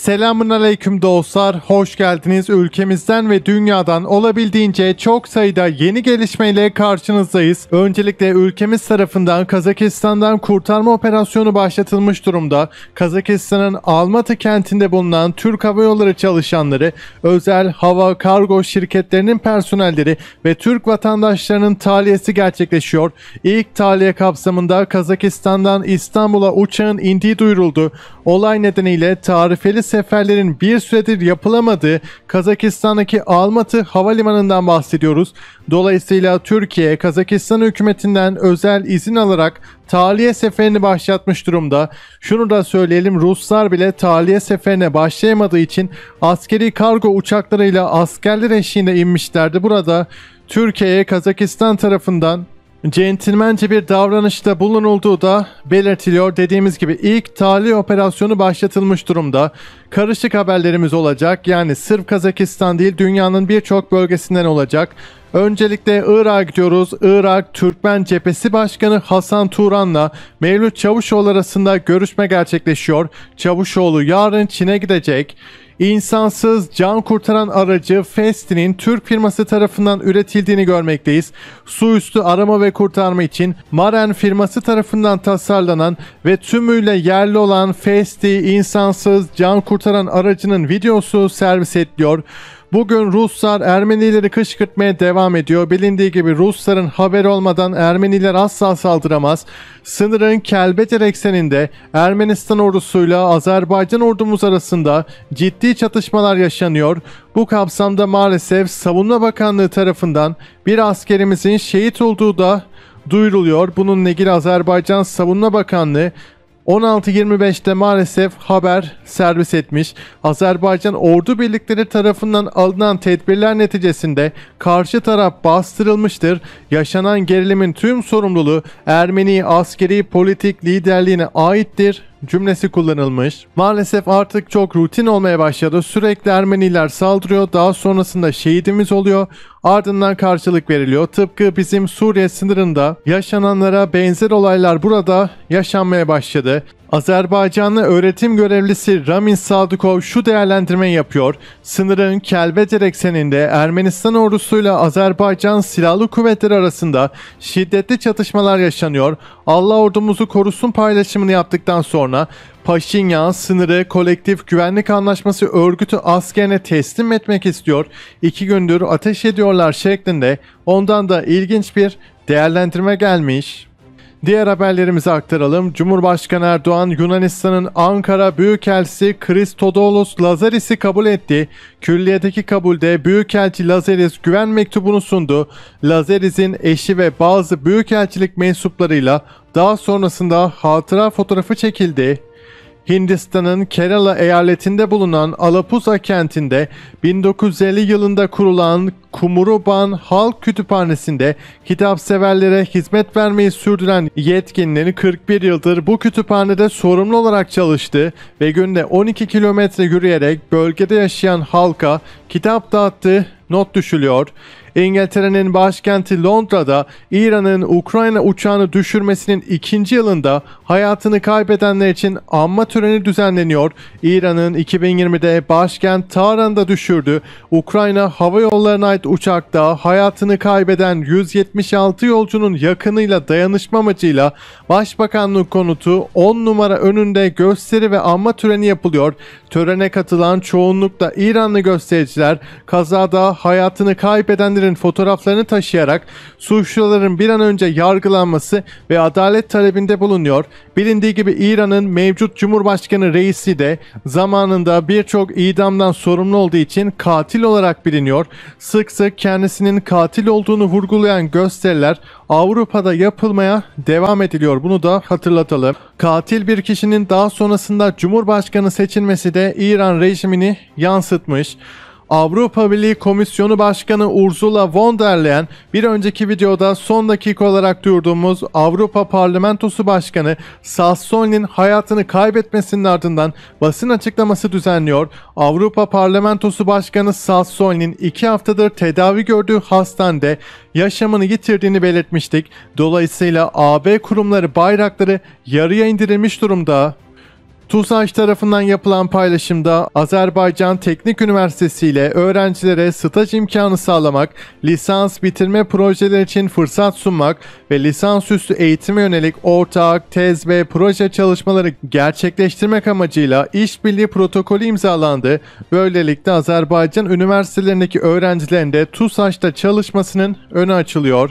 Selamun aleyküm dostlar, hoş geldiniz. Ülkemizden ve dünyadan olabildiğince çok sayıda yeni gelişmeyle karşınızdayız. Öncelikle ülkemiz tarafından Kazakistan'dan kurtarma operasyonu başlatılmış durumda. Kazakistan'ın Almatı kentinde bulunan Türk Hava Yolları çalışanları, özel hava kargo şirketlerinin personelleri ve Türk vatandaşlarının tahliyesi gerçekleşiyor. İlk tahliye kapsamında Kazakistan'dan İstanbul'a uçağın indiği duyuruldu. Olay nedeniyle tarifeli seferlerin bir süredir yapılamadığı Kazakistan'daki Almatı Havalimanı'ndan bahsediyoruz. Dolayısıyla Türkiye, Kazakistan hükümetinden özel izin alarak tahliye seferini başlatmış durumda. Şunu da söyleyelim Ruslar bile tahliye seferine başlayamadığı için askeri kargo uçaklarıyla askerler eşliğinde inmişlerdi. Burada Türkiye'ye Kazakistan tarafından centilmence bir davranışta bulunulduğu da belirtiliyor. Dediğimiz gibi ilk tahliye operasyonu başlatılmış durumda. Karışık haberlerimiz olacak. Yani sırf Kazakistan değil dünyanın birçok bölgesinden olacak. Öncelikle Irak'a gidiyoruz. Irak Türkmen Cephesi Başkanı Hasan Turan'la Mevlüt Çavuşoğlu arasında görüşme gerçekleşiyor. Çavuşoğlu yarın Çin'e gidecek. İnsansız can kurtaran aracı Festi'nin Türk firması tarafından üretildiğini görmekteyiz. Su üstü arama ve kurtarma için Maren firması tarafından tasarlanan ve tümüyle yerli olan Festi insansız can kurtaran kurtaran aracının videosu servis ediliyor. Bugün Ruslar Ermenileri kışkırtmaya devam ediyor. Bilindiği gibi Rusların haber olmadan Ermeniler asla saldıramaz. Sınırın kelbeter ekseninde Ermenistan ordusuyla Azerbaycan ordumuz arasında ciddi çatışmalar yaşanıyor. Bu kapsamda maalesef Savunma Bakanlığı tarafından bir askerimizin şehit olduğu da duyuruluyor. Bununla ilgili Azerbaycan Savunma Bakanlığı 16.25'te maalesef haber servis etmiş. Azerbaycan ordu birlikleri tarafından alınan tedbirler neticesinde karşı taraf bastırılmıştır. Yaşanan gerilimin tüm sorumluluğu Ermeni askeri politik liderliğine aittir cümlesi kullanılmış. Maalesef artık çok rutin olmaya başladı. Sürekli Ermeniler saldırıyor. Daha sonrasında şehidimiz oluyor. Ardından karşılık veriliyor. Tıpkı bizim Suriye sınırında yaşananlara benzer olaylar burada yaşanmaya başladı. Azerbaycanlı öğretim görevlisi Ramin Sadukov şu değerlendirmeyi yapıyor. Sınırın Kelbeder ekseninde Ermenistan ordusuyla Azerbaycan silahlı kuvvetleri arasında şiddetli çatışmalar yaşanıyor. Allah ordumuzu korusun paylaşımını yaptıktan sonra Paşinyan sınırı kolektif güvenlik anlaşması örgütü askerine teslim etmek istiyor. İki gündür ateş ediyorlar şeklinde ondan da ilginç bir değerlendirme gelmiş. Diğer haberlerimizi aktaralım. Cumhurbaşkanı Erdoğan Yunanistan'ın Ankara Büyükelçisi Kristodolos Lazaris'i kabul etti. Külliyedeki kabulde Büyükelçi Lazaris güven mektubunu sundu. Lazaris'in eşi ve bazı büyükelçilik mensuplarıyla daha sonrasında hatıra fotoğrafı çekildi. Hindistan'ın Kerala eyaletinde bulunan Alapuza kentinde 1950 yılında kurulan Kumuruban Halk Kütüphanesi'nde kitap severlere hizmet vermeyi sürdüren yetkinlerin 41 yıldır bu kütüphanede sorumlu olarak çalıştı ve günde 12 kilometre yürüyerek bölgede yaşayan halka kitap dağıttı, not düşülüyor. İngiltere'nin başkenti Londra'da İran'ın Ukrayna uçağını düşürmesinin ikinci yılında hayatını kaybedenler için anma töreni düzenleniyor. İran'ın 2020'de başkent Tahran'da düşürdü. Ukrayna hava yollarına ait uçakta hayatını kaybeden 176 yolcunun yakınıyla dayanışma amacıyla Başbakanlık konutu 10 numara önünde gösteri ve anma töreni yapılıyor. Törene katılan çoğunlukla İranlı göstericiler kazada hayatını kaybedenleri isimlerin fotoğraflarını taşıyarak suçluların bir an önce yargılanması ve adalet talebinde bulunuyor. Bilindiği gibi İran'ın mevcut Cumhurbaşkanı reisi de zamanında birçok idamdan sorumlu olduğu için katil olarak biliniyor. Sık sık kendisinin katil olduğunu vurgulayan gösteriler Avrupa'da yapılmaya devam ediliyor. Bunu da hatırlatalım. Katil bir kişinin daha sonrasında Cumhurbaşkanı seçilmesi de İran rejimini yansıtmış. Avrupa Birliği Komisyonu Başkanı Ursula von der Leyen bir önceki videoda son dakika olarak duyurduğumuz Avrupa Parlamentosu Başkanı Sassoli'nin hayatını kaybetmesinin ardından basın açıklaması düzenliyor. Avrupa Parlamentosu Başkanı Sassoli'nin iki haftadır tedavi gördüğü hastanede yaşamını yitirdiğini belirtmiştik. Dolayısıyla AB kurumları bayrakları yarıya indirilmiş durumda. TUSAŞ tarafından yapılan paylaşımda Azerbaycan Teknik Üniversitesi ile öğrencilere staj imkanı sağlamak, lisans bitirme projeleri için fırsat sunmak ve lisansüstü eğitime yönelik ortak, tez ve proje çalışmaları gerçekleştirmek amacıyla işbirliği protokolü imzalandı. Böylelikle Azerbaycan üniversitelerindeki öğrencilerin de TUSAŞ'ta çalışmasının önü açılıyor.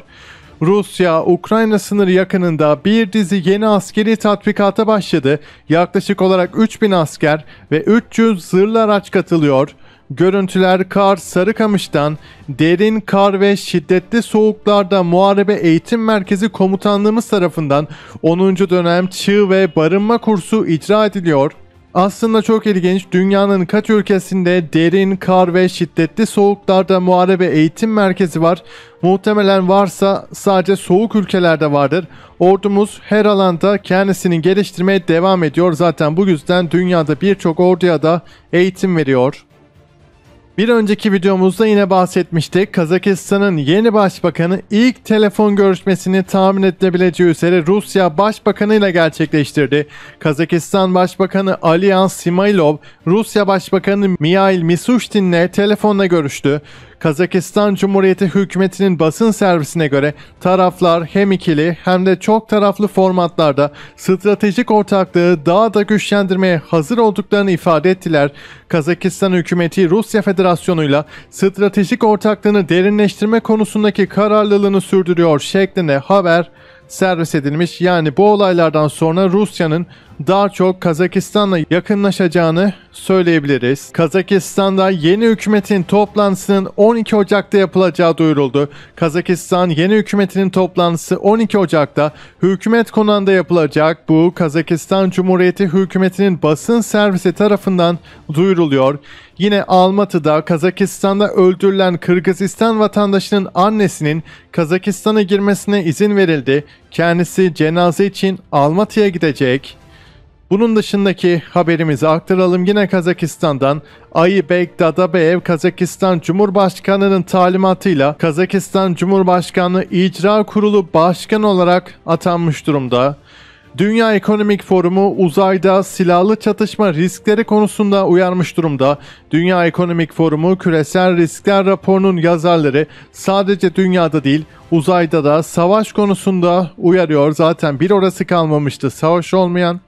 Rusya-Ukrayna sınırı yakınında bir dizi yeni askeri tatbikata başladı. Yaklaşık olarak 3000 asker ve 300 zırhlı araç katılıyor. Görüntüler kar Sarıkamış'tan derin kar ve şiddetli soğuklarda Muharebe Eğitim Merkezi Komutanlığımız tarafından 10. dönem çığ ve barınma kursu icra ediliyor. Aslında çok ilginç. Dünyanın kaç ülkesinde derin, kar ve şiddetli soğuklarda muharebe eğitim merkezi var. Muhtemelen varsa sadece soğuk ülkelerde vardır. Ordumuz her alanda kendisini geliştirmeye devam ediyor. Zaten bu yüzden dünyada birçok orduya da eğitim veriyor. Bir önceki videomuzda yine bahsetmiştik. Kazakistan'ın yeni başbakanı ilk telefon görüşmesini tahmin edilebileceği üzere Rusya Başbakanı ile gerçekleştirdi. Kazakistan Başbakanı Alian Simailov, Rusya Başbakanı Miail Mishustin ile telefonla görüştü. Kazakistan Cumhuriyeti hükümetinin basın servisine göre taraflar hem ikili hem de çok taraflı formatlarda stratejik ortaklığı daha da güçlendirmeye hazır olduklarını ifade ettiler. Kazakistan hükümeti Rusya Federasyonu'yla stratejik ortaklığını derinleştirme konusundaki kararlılığını sürdürüyor şeklinde haber servis edilmiş. Yani bu olaylardan sonra Rusya'nın daha çok Kazakistan'la yakınlaşacağını söyleyebiliriz. Kazakistan'da yeni hükümetin toplantısının 12 Ocak'ta yapılacağı duyuruldu. Kazakistan yeni hükümetinin toplantısı 12 Ocak'ta hükümet konağında yapılacak. Bu Kazakistan Cumhuriyeti hükümetinin basın servisi tarafından duyuruluyor. Yine Almatı'da Kazakistan'da öldürülen Kırgızistan vatandaşının annesinin Kazakistan'a girmesine izin verildi. Kendisi cenaze için Almatı'ya gidecek. Bunun dışındaki haberimizi aktaralım yine Kazakistan'dan. Ayibek Dadabeyev Kazakistan Cumhurbaşkanı'nın talimatıyla Kazakistan Cumhurbaşkanı İcra Kurulu Başkanı olarak atanmış durumda. Dünya Ekonomik Forumu uzayda silahlı çatışma riskleri konusunda uyarmış durumda. Dünya Ekonomik Forumu küresel riskler raporunun yazarları sadece dünyada değil uzayda da savaş konusunda uyarıyor. Zaten bir orası kalmamıştı savaş olmayan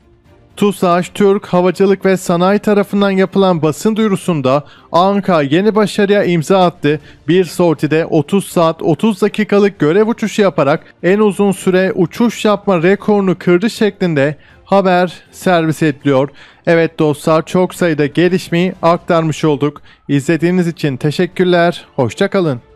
TUSAŞ Türk Havacılık ve Sanayi tarafından yapılan basın duyurusunda Anka yeni başarıya imza attı. Bir sortide 30 saat 30 dakikalık görev uçuşu yaparak en uzun süre uçuş yapma rekorunu kırdı şeklinde haber servis ediliyor. Evet dostlar çok sayıda gelişmeyi aktarmış olduk. İzlediğiniz için teşekkürler. Hoşçakalın.